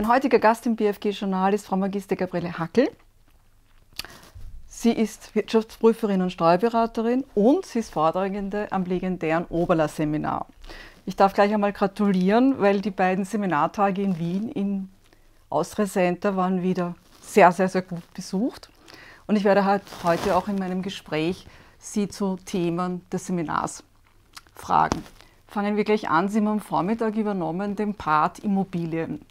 Mein heutiger Gast im BFG-Journal ist Frau Magister Gabriele Hackel. Sie ist Wirtschaftsprüferin und Steuerberaterin und sie ist Vortragende am legendären Oberla-Seminar. Ich darf gleich einmal gratulieren, weil die beiden Seminartage in Wien in Austria Center waren wieder sehr, sehr, sehr gut besucht. Und ich werde halt heute auch in meinem Gespräch Sie zu Themen des Seminars fragen. Fangen wir gleich an. Sie haben am Vormittag übernommen den Part Immobilien.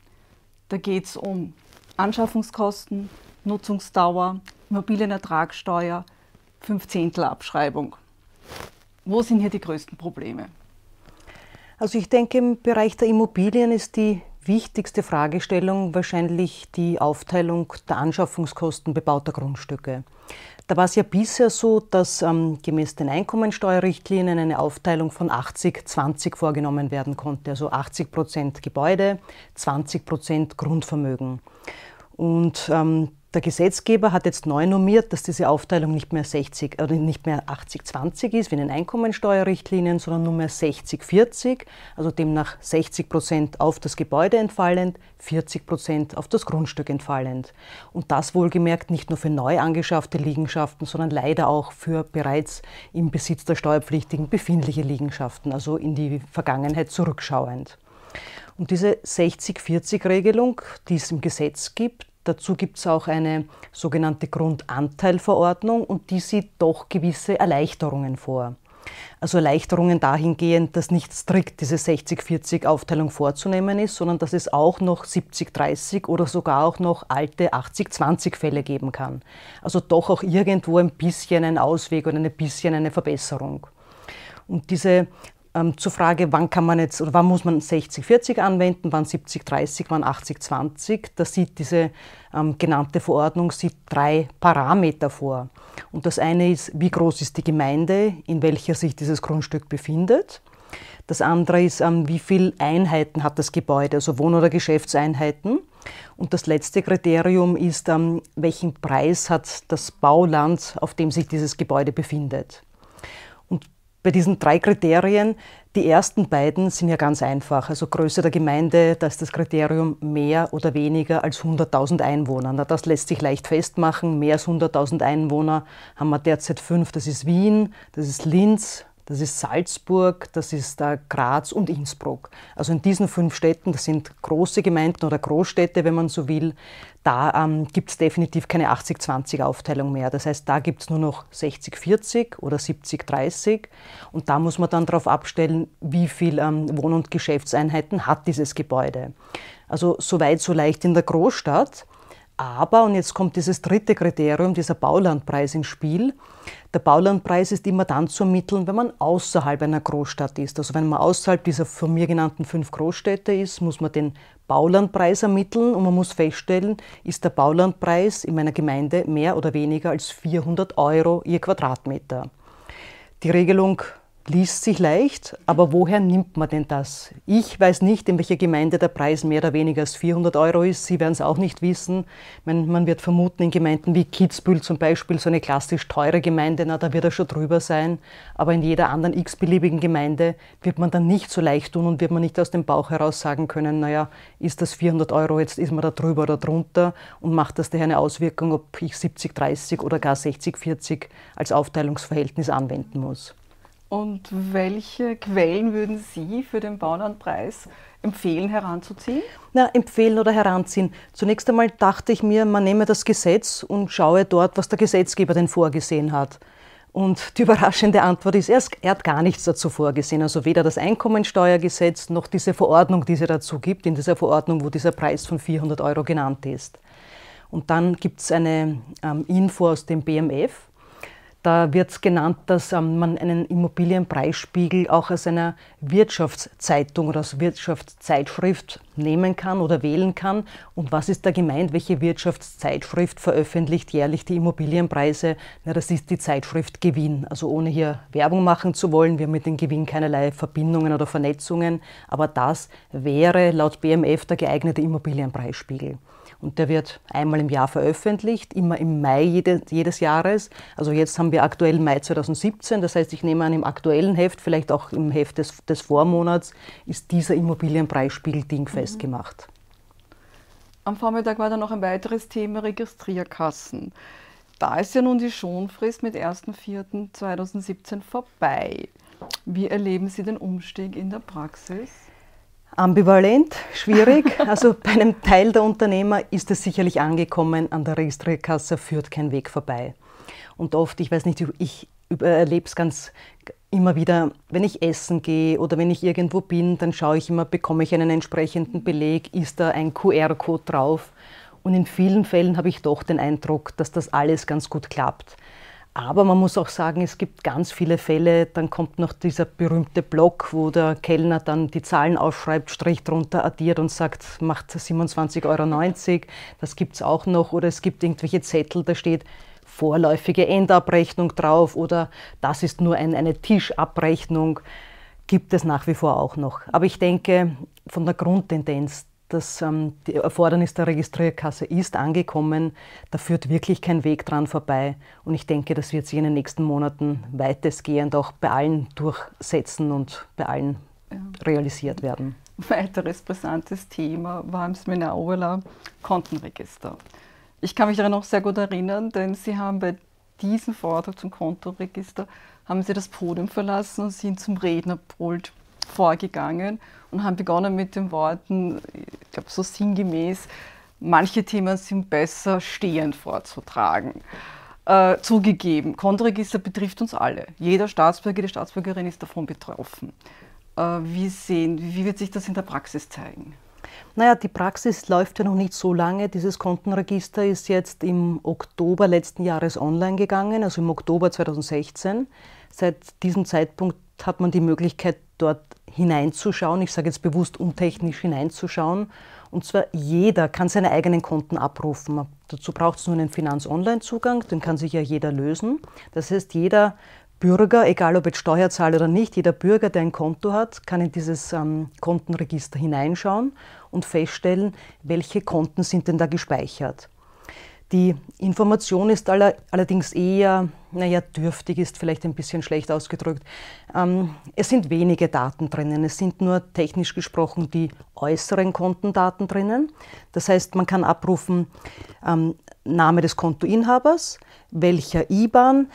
Da geht es um Anschaffungskosten, Nutzungsdauer, Immobilienertragssteuer, Fünfzehntelabschreibung. Wo sind hier die größten Probleme? Also ich denke, im Bereich der Immobilien ist die wichtigste Fragestellung wahrscheinlich die Aufteilung der Anschaffungskosten bebauter Grundstücke. Da war es ja bisher so, dass ähm, gemäß den Einkommensteuerrichtlinien eine Aufteilung von 80-20 vorgenommen werden konnte. Also 80 Prozent Gebäude, 20 Prozent Grundvermögen. Und ähm, der Gesetzgeber hat jetzt neu normiert, dass diese Aufteilung nicht mehr 60 oder äh, nicht mehr 80-20 ist, wie in den Einkommensteuerrichtlinien, sondern nur mehr 60-40, also demnach 60 Prozent auf das Gebäude entfallend, 40 Prozent auf das Grundstück entfallend. Und das wohlgemerkt nicht nur für neu angeschaffte Liegenschaften, sondern leider auch für bereits im Besitz der Steuerpflichtigen befindliche Liegenschaften, also in die Vergangenheit zurückschauend. Und diese 60-40-Regelung, die es im Gesetz gibt, Dazu gibt es auch eine sogenannte Grundanteilverordnung und die sieht doch gewisse Erleichterungen vor. Also Erleichterungen dahingehend, dass nicht strikt diese 60-40-Aufteilung vorzunehmen ist, sondern dass es auch noch 70-30 oder sogar auch noch alte 80-20-Fälle geben kann. Also doch auch irgendwo ein bisschen ein Ausweg und ein bisschen eine Verbesserung. Und diese ähm, zur Frage, wann kann man jetzt oder wann muss man 60-40 anwenden, wann 70-30, wann 80-20, da sieht diese ähm, genannte Verordnung sieht drei Parameter vor. Und das eine ist, wie groß ist die Gemeinde, in welcher sich dieses Grundstück befindet. Das andere ist, ähm, wie viele Einheiten hat das Gebäude, also Wohn- oder Geschäftseinheiten. Und das letzte Kriterium ist, ähm, welchen Preis hat das Bauland, auf dem sich dieses Gebäude befindet. Bei diesen drei Kriterien, die ersten beiden sind ja ganz einfach. Also Größe der Gemeinde, da ist das Kriterium mehr oder weniger als 100.000 Einwohner. Na, das lässt sich leicht festmachen. Mehr als 100.000 Einwohner haben wir derzeit fünf. Das ist Wien, das ist Linz, das ist Salzburg, das ist äh, Graz und Innsbruck. Also in diesen fünf Städten, das sind große Gemeinden oder Großstädte, wenn man so will, da ähm, gibt es definitiv keine 80-20-Aufteilung mehr. Das heißt, da gibt es nur noch 60-40 oder 70-30 und da muss man dann darauf abstellen, wie viel ähm, Wohn- und Geschäftseinheiten hat dieses Gebäude. Also so weit, so leicht in der Großstadt. Aber, und jetzt kommt dieses dritte Kriterium, dieser Baulandpreis ins Spiel. Der Baulandpreis ist immer dann zu ermitteln, wenn man außerhalb einer Großstadt ist. Also wenn man außerhalb dieser von mir genannten fünf Großstädte ist, muss man den Baulandpreis ermitteln und man muss feststellen, ist der Baulandpreis in meiner Gemeinde mehr oder weniger als 400 Euro je Quadratmeter. Die Regelung liest sich leicht, aber woher nimmt man denn das? Ich weiß nicht, in welcher Gemeinde der Preis mehr oder weniger als 400 Euro ist. Sie werden es auch nicht wissen. Man, man, wird vermuten, in Gemeinden wie Kitzbühel zum Beispiel, so eine klassisch teure Gemeinde, na, da wird er schon drüber sein. Aber in jeder anderen x-beliebigen Gemeinde wird man dann nicht so leicht tun und wird man nicht aus dem Bauch heraus sagen können, naja, ist das 400 Euro, jetzt ist man da drüber oder drunter und macht das daher eine Auswirkung, ob ich 70, 30 oder gar 60, 40 als Aufteilungsverhältnis anwenden muss. Und welche Quellen würden Sie für den Bauernpreis empfehlen, heranzuziehen? Na, empfehlen oder heranziehen. Zunächst einmal dachte ich mir, man nehme das Gesetz und schaue dort, was der Gesetzgeber denn vorgesehen hat. Und die überraschende Antwort ist, er hat gar nichts dazu vorgesehen. Also weder das Einkommensteuergesetz noch diese Verordnung, die es dazu gibt, in dieser Verordnung, wo dieser Preis von 400 Euro genannt ist. Und dann gibt es eine ähm, Info aus dem BMF, da wird es genannt, dass ähm, man einen Immobilienpreisspiegel auch aus einer Wirtschaftszeitung oder aus Wirtschaftszeitschrift nehmen kann oder wählen kann. Und was ist da gemeint? Welche Wirtschaftszeitschrift veröffentlicht jährlich die Immobilienpreise? Na, das ist die Zeitschrift Gewinn. Also ohne hier Werbung machen zu wollen, wir haben mit dem Gewinn keinerlei Verbindungen oder Vernetzungen, aber das wäre laut BMF der geeignete Immobilienpreisspiegel. Und der wird einmal im Jahr veröffentlicht, immer im Mai jede, jedes Jahres. Also jetzt haben wir aktuell Mai 2017. Das heißt, ich nehme an, im aktuellen Heft, vielleicht auch im Heft des, des Vormonats, ist dieser Immobilienpreisspiegel dingfest mhm. gemacht. Am Vormittag war dann noch ein weiteres Thema Registrierkassen. Da ist ja nun die Schonfrist mit 1.4.2017 vorbei. Wie erleben Sie den Umstieg in der Praxis? ambivalent, schwierig. Also bei einem Teil der Unternehmer ist es sicherlich angekommen, an der Registrierkasse führt kein Weg vorbei. Und oft, ich weiß nicht, ich äh, erlebe es ganz immer wieder, wenn ich essen gehe oder wenn ich irgendwo bin, dann schaue ich immer, bekomme ich einen entsprechenden Beleg, ist da ein QR-Code drauf. Und in vielen Fällen habe ich doch den Eindruck, dass das alles ganz gut klappt. Aber man muss auch sagen, es gibt ganz viele Fälle, dann kommt noch dieser berühmte Block, wo der Kellner dann die Zahlen aufschreibt, Strich drunter addiert und sagt, macht 27,90 Euro. Das gibt es auch noch. Oder es gibt irgendwelche Zettel, da steht vorläufige Endabrechnung drauf oder das ist nur ein, eine Tischabrechnung. Gibt es nach wie vor auch noch. Aber ich denke, von der Grundtendenz, das ähm, Erfordernis der Registrierkasse ist angekommen. Da führt wirklich kein Weg dran vorbei. Und ich denke, das wird sich in den nächsten Monaten weitestgehend auch bei allen durchsetzen und bei allen ja. realisiert werden. Weiteres brisantes Thema war im Seminar Oberla Kontenregister. Ich kann mich daran noch sehr gut erinnern, denn Sie haben bei diesem Vortrag zum Kontoregister haben Sie das Podium verlassen und sind zum Rednerpult vorgegangen und haben begonnen mit den Worten, ich glaube so sinngemäß, manche Themen sind besser stehend vorzutragen. Äh, zugegeben, Kontoregister betrifft uns alle. Jeder Staatsbürger, jede Staatsbürgerin ist davon betroffen. Äh, wie, sehen, wie wird sich das in der Praxis zeigen? Naja, die Praxis läuft ja noch nicht so lange. Dieses Kontenregister ist jetzt im Oktober letzten Jahres online gegangen, also im Oktober 2016. Seit diesem Zeitpunkt hat man die Möglichkeit, dort hineinzuschauen, ich sage jetzt bewusst untechnisch hineinzuschauen. Und zwar jeder kann seine eigenen Konten abrufen. Dazu braucht es nur einen Finanz-Online-Zugang, den kann sich ja jeder lösen. Das heißt, jeder Bürger, egal ob jetzt Steuerzahler oder nicht, jeder Bürger, der ein Konto hat, kann in dieses ähm, Kontenregister hineinschauen und feststellen, welche Konten sind denn da gespeichert. Die Information ist aller, allerdings eher, naja, dürftig ist vielleicht ein bisschen schlecht ausgedrückt. Ähm, es sind wenige Daten drinnen. Es sind nur technisch gesprochen die äußeren Kontendaten drinnen. Das heißt, man kann abrufen ähm, Name des Kontoinhabers, welcher IBAN,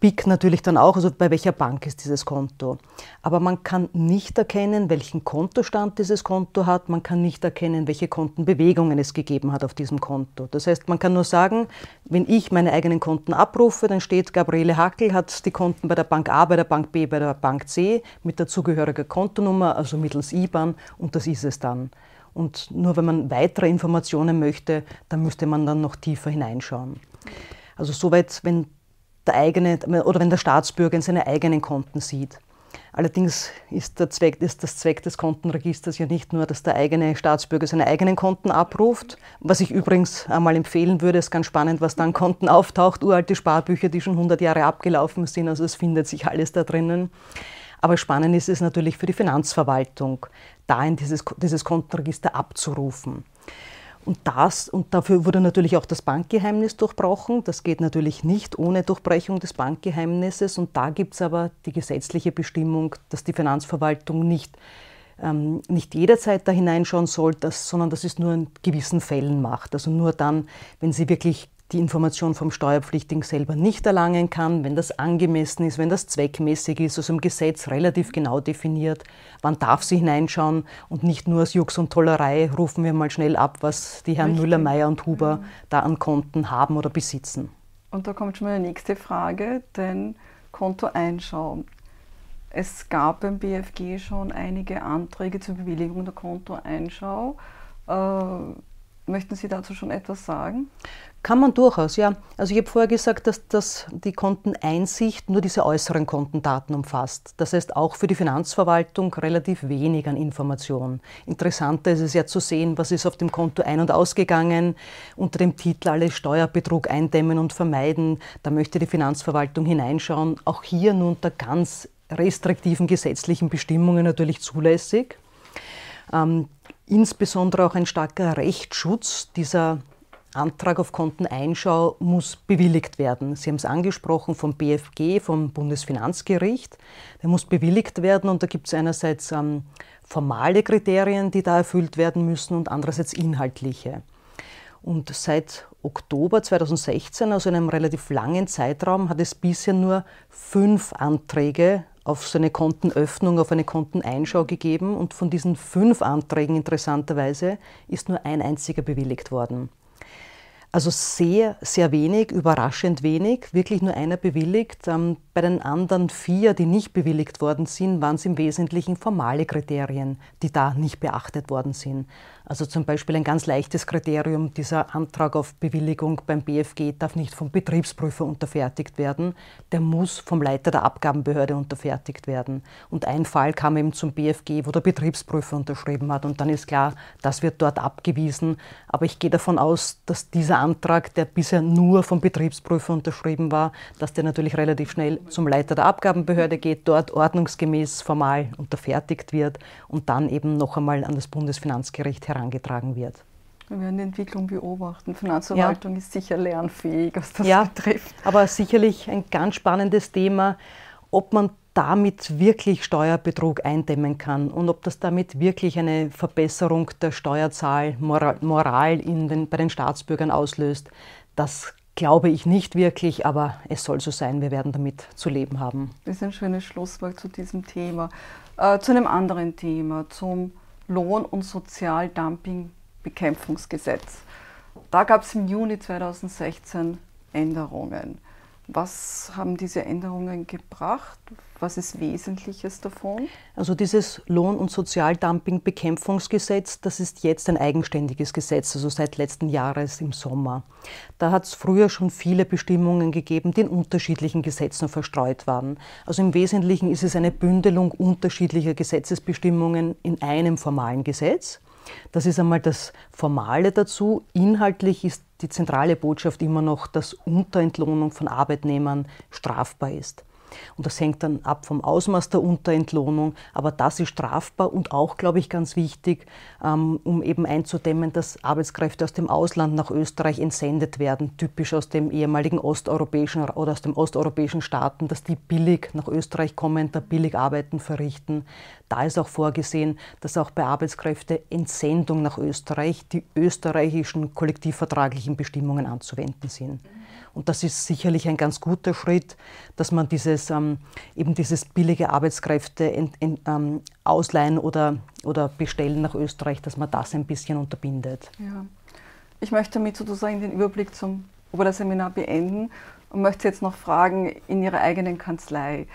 BIC natürlich dann auch, also bei welcher Bank ist dieses Konto. Aber man kann nicht erkennen, welchen Kontostand dieses Konto hat, man kann nicht erkennen, welche Kontenbewegungen es gegeben hat auf diesem Konto. Das heißt, man kann nur sagen, wenn ich meine eigenen Konten abrufe, dann steht Gabriele Hackel hat die Konten bei der Bank A, bei der Bank B, bei der Bank C mit dazugehöriger Kontonummer, also mittels IBAN und das ist es dann. Und nur wenn man weitere Informationen möchte, dann müsste man dann noch tiefer hineinschauen. Also soweit, wenn der eigene, oder wenn der Staatsbürger in seine eigenen Konten sieht. Allerdings ist, der Zweck, ist das Zweck des Kontenregisters ja nicht nur, dass der eigene Staatsbürger seine eigenen Konten abruft, was ich übrigens einmal empfehlen würde, ist ganz spannend, was dann Konten auftaucht, uralte Sparbücher, die schon 100 Jahre abgelaufen sind, also es findet sich alles da drinnen. Aber spannend ist es natürlich für die Finanzverwaltung, da in dieses, dieses Kontenregister abzurufen. Und, das, und dafür wurde natürlich auch das Bankgeheimnis durchbrochen. Das geht natürlich nicht ohne Durchbrechung des Bankgeheimnisses. Und da gibt es aber die gesetzliche Bestimmung, dass die Finanzverwaltung nicht, ähm, nicht jederzeit da hineinschauen soll, dass, sondern dass es nur in gewissen Fällen macht. Also nur dann, wenn sie wirklich die Information vom Steuerpflichtigen selber nicht erlangen kann, wenn das angemessen ist, wenn das zweckmäßig ist, also im Gesetz relativ genau definiert, wann darf sie hineinschauen und nicht nur aus Jux und Tollerei rufen wir mal schnell ab, was die Herren Richtig. Müller, Meier und Huber mhm. da an Konten haben oder besitzen. Und da kommt schon meine nächste Frage, denn Konto einschauen. Es gab beim BFG schon einige Anträge zur Bewilligung der Kontoeinschau. Äh, Möchten Sie dazu schon etwas sagen? Kann man durchaus, ja. Also ich habe vorher gesagt, dass das die Konteneinsicht nur diese äußeren Kontendaten umfasst. Das heißt auch für die Finanzverwaltung relativ wenig an Informationen. Interessanter ist es ja zu sehen, was ist auf dem Konto ein- und ausgegangen, unter dem Titel alles Steuerbetrug eindämmen und vermeiden. Da möchte die Finanzverwaltung hineinschauen. Auch hier nur unter ganz restriktiven gesetzlichen Bestimmungen natürlich zulässig. Ähm, insbesondere auch ein starker Rechtsschutz dieser Antrag auf Konteneinschau muss bewilligt werden. Sie haben es angesprochen vom BFG, vom Bundesfinanzgericht. Der muss bewilligt werden und da gibt es einerseits ähm, formale Kriterien, die da erfüllt werden müssen und andererseits inhaltliche. Und seit Oktober 2016, also einem relativ langen Zeitraum, hat es bisher nur fünf Anträge auf seine Kontenöffnung, auf eine Konteneinschau gegeben und von diesen fünf Anträgen interessanterweise ist nur ein einziger bewilligt worden. Also sehr, sehr wenig, überraschend wenig, wirklich nur einer bewilligt. Ähm, bei den anderen vier, die nicht bewilligt worden sind, waren es im Wesentlichen formale Kriterien, die da nicht beachtet worden sind. Also zum Beispiel ein ganz leichtes Kriterium, dieser Antrag auf Bewilligung beim BFG darf nicht vom Betriebsprüfer unterfertigt werden, der muss vom Leiter der Abgabenbehörde unterfertigt werden. Und ein Fall kam eben zum BFG, wo der Betriebsprüfer unterschrieben hat und dann ist klar, das wird dort abgewiesen. Aber ich gehe davon aus, dass dieser Antrag, der bisher nur vom Betriebsprüfer unterschrieben war, dass der natürlich relativ schnell zum Leiter der Abgabenbehörde geht, dort ordnungsgemäß formal unterfertigt wird und dann eben noch einmal an das Bundesfinanzgericht herangetragen wird. Wir werden die Entwicklung beobachten. Finanzverwaltung ja. ist sicher lernfähig, was das ja, betrifft. Aber sicherlich ein ganz spannendes Thema, ob man damit wirklich Steuerbetrug eindämmen kann und ob das damit wirklich eine Verbesserung der Steuerzahl, Moral, Moral den, bei den Staatsbürgern auslöst, das glaube ich nicht wirklich, aber es soll so sein, wir werden damit zu leben haben. Das ist ein schönes Schlusswort zu diesem Thema. Äh, zu einem anderen Thema, zum Lohn- und Sozialdumping-Bekämpfungsgesetz. Da gab es im Juni 2016 Änderungen. Was haben diese Änderungen gebracht? Was ist Wesentliches davon? Also dieses Lohn- und Sozialdumping-Bekämpfungsgesetz, das ist jetzt ein eigenständiges Gesetz, also seit letzten Jahres im Sommer. Da hat es früher schon viele Bestimmungen gegeben, die in unterschiedlichen Gesetzen verstreut waren. Also im Wesentlichen ist es eine Bündelung unterschiedlicher Gesetzesbestimmungen in einem formalen Gesetz. Das ist einmal das Formale dazu. Inhaltlich ist die zentrale Botschaft immer noch, dass Unterentlohnung von Arbeitnehmern strafbar ist. Und das hängt dann ab vom Ausmaß der Unterentlohnung, aber das ist strafbar und auch, glaube ich, ganz wichtig, ähm, um eben einzudämmen, dass Arbeitskräfte aus dem Ausland nach Österreich entsendet werden, typisch aus dem ehemaligen osteuropäischen oder aus den osteuropäischen Staaten, dass die billig nach Österreich kommen, da billig Arbeiten verrichten. Da ist auch vorgesehen, dass auch bei Arbeitskräfteentsendung nach Österreich die österreichischen kollektivvertraglichen Bestimmungen anzuwenden sind. Und das ist sicherlich ein ganz guter Schritt, dass man dieses, ähm, eben dieses billige Arbeitskräfte in, in, ähm, ausleihen oder, oder bestellen nach Österreich, dass man das ein bisschen unterbindet. Ja. Ich möchte damit sozusagen den Überblick zum oberlehr beenden und möchte jetzt noch fragen in Ihrer eigenen Kanzlei.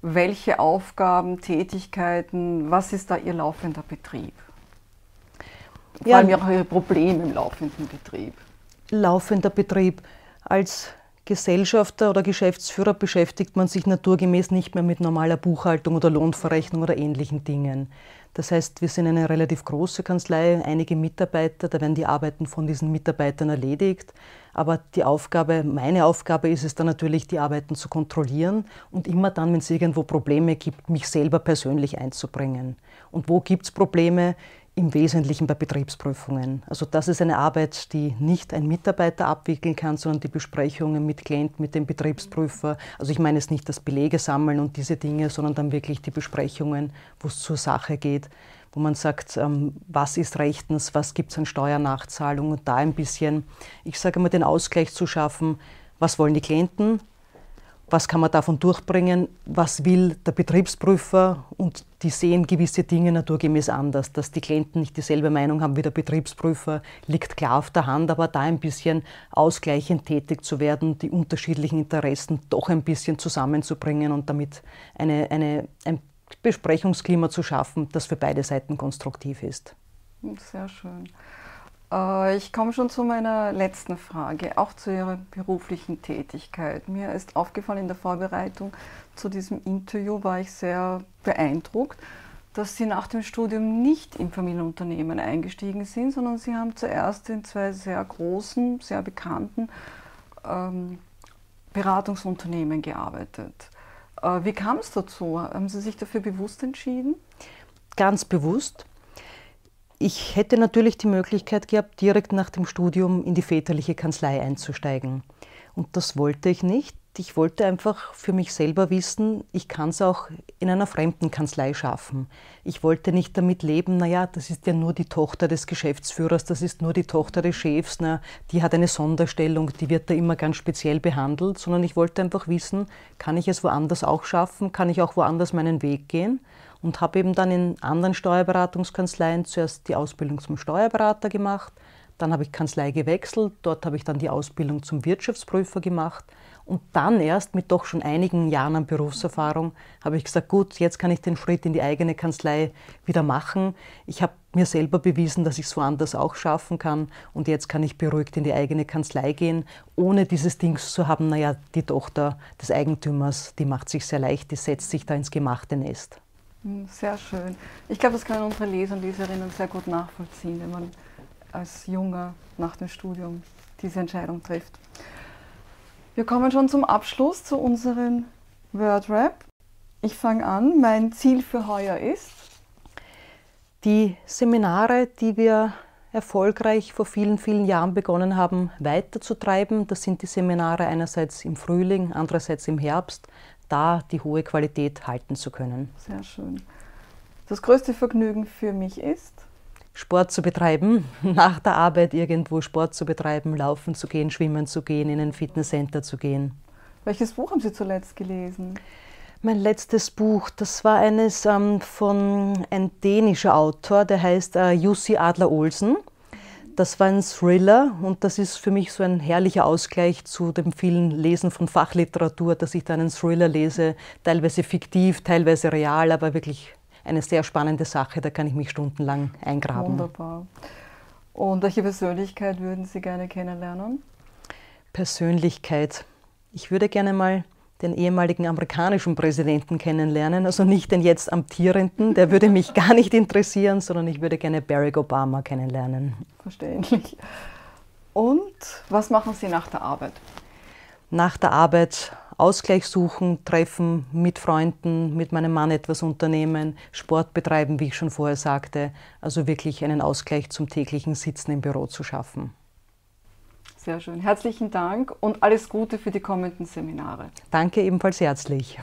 Welche Aufgaben, Tätigkeiten, was ist da Ihr laufender Betrieb? Vor ja, allem auch Ihre Probleme im laufenden Betrieb. Laufender Betrieb. Als Gesellschafter oder Geschäftsführer beschäftigt man sich naturgemäß nicht mehr mit normaler Buchhaltung oder Lohnverrechnung oder ähnlichen Dingen. Das heißt, wir sind eine relativ große Kanzlei, einige Mitarbeiter, da werden die Arbeiten von diesen Mitarbeitern erledigt. Aber die Aufgabe, meine Aufgabe ist es dann natürlich, die Arbeiten zu kontrollieren und immer dann, wenn es irgendwo Probleme gibt, mich selber persönlich einzubringen. Und wo gibt es Probleme? im Wesentlichen bei Betriebsprüfungen. Also das ist eine Arbeit, die nicht ein Mitarbeiter abwickeln kann, sondern die Besprechungen mit Klient, mit dem Betriebsprüfer. Also ich meine jetzt nicht das Belege sammeln und diese Dinge, sondern dann wirklich die Besprechungen, wo es zur Sache geht, wo man sagt, ähm, was ist rechtens, was gibt es an Steuernachzahlung und da ein bisschen, ich sage mal, den Ausgleich zu schaffen, was wollen die Klienten, was kann man davon durchbringen, was will der Betriebsprüfer und die sehen gewisse Dinge naturgemäß anders. Dass die Klienten nicht dieselbe Meinung haben wie der Betriebsprüfer, liegt klar auf der Hand, aber da ein bisschen ausgleichend tätig zu werden, die unterschiedlichen Interessen doch ein bisschen zusammenzubringen und damit eine, eine, ein Besprechungsklima zu schaffen, das für beide Seiten konstruktiv ist. Sehr schön. Äh, ich komme schon zu meiner letzten Frage, auch zu Ihrer beruflichen Tätigkeit. Mir ist aufgefallen in der Vorbereitung zu diesem Interview, war ich sehr beeindruckt, dass Sie nach dem Studium nicht im Familienunternehmen eingestiegen sind, sondern Sie haben zuerst in zwei sehr großen, sehr bekannten ähm, Beratungsunternehmen gearbeitet. Äh, wie kam es dazu? Haben Sie sich dafür bewusst entschieden? Ganz bewusst. Ich hätte natürlich die Möglichkeit gehabt, direkt nach dem Studium in die väterliche Kanzlei einzusteigen. Und das wollte ich nicht. Ich wollte einfach für mich selber wissen, ich kann es auch in einer fremden Kanzlei schaffen. Ich wollte nicht damit leben, naja, das ist ja nur die Tochter des Geschäftsführers, das ist nur die Tochter des Chefs, na, die hat eine Sonderstellung, die wird da immer ganz speziell behandelt, sondern ich wollte einfach wissen, kann ich es woanders auch schaffen, kann ich auch woanders meinen Weg gehen und habe eben dann in anderen Steuerberatungskanzleien zuerst die Ausbildung zum Steuerberater gemacht, dann habe ich Kanzlei gewechselt, dort habe ich dann die Ausbildung zum Wirtschaftsprüfer gemacht und dann erst mit doch schon einigen Jahren an Berufserfahrung habe ich gesagt, gut, jetzt kann ich den Schritt in die eigene Kanzlei wieder machen. Ich habe mir selber bewiesen, dass ich es woanders auch schaffen kann und jetzt kann ich beruhigt in die eigene Kanzlei gehen, ohne dieses Ding zu haben, naja, die Tochter des Eigentümers, die macht sich sehr leicht, die setzt sich da ins gemachte Nest. Hm, sehr schön. Ich glaube, das können unsere Leser und Leserinnen sehr gut nachvollziehen, wenn man als Junger nach dem Studium diese Entscheidung trifft. Wir kommen schon zum Abschluss zu unserem Wordrap. Ich fange an. Mein Ziel für heuer ist? Die Seminare, die wir erfolgreich vor vielen, vielen Jahren begonnen haben, weiterzutreiben. Das sind die Seminare einerseits im Frühling, andererseits im Herbst, da die hohe Qualität halten zu können. Sehr schön. Das größte Vergnügen für mich ist, Sport zu betreiben, nach der Arbeit irgendwo Sport zu betreiben, laufen zu gehen, schwimmen zu gehen, in ein Fitnesscenter zu gehen. Welches Buch haben Sie zuletzt gelesen? Mein letztes Buch, das war eines ähm, von einem dänischen Autor, der heißt äh, Jussi Adler Olsen. Das war ein Thriller und das ist für mich so ein herrlicher Ausgleich zu dem vielen Lesen von Fachliteratur, dass ich da einen Thriller lese, teilweise fiktiv, teilweise real, aber wirklich eine sehr spannende Sache, da kann ich mich stundenlang eingraben. Wunderbar. Und welche Persönlichkeit würden Sie gerne kennenlernen? Persönlichkeit. Ich würde gerne mal den ehemaligen amerikanischen Präsidenten kennenlernen, also nicht den jetzt amtierenden, der würde mich gar nicht interessieren, sondern ich würde gerne Barack Obama kennenlernen. Verständlich. Und was machen Sie nach der Arbeit? Nach der Arbeit Ausgleich suchen, treffen, mit Freunden, mit meinem Mann etwas unternehmen, Sport betreiben, wie ich schon vorher sagte. Also wirklich einen Ausgleich zum täglichen Sitzen im Büro zu schaffen. Sehr schön. Herzlichen Dank und alles Gute für die kommenden Seminare. Danke ebenfalls herzlich.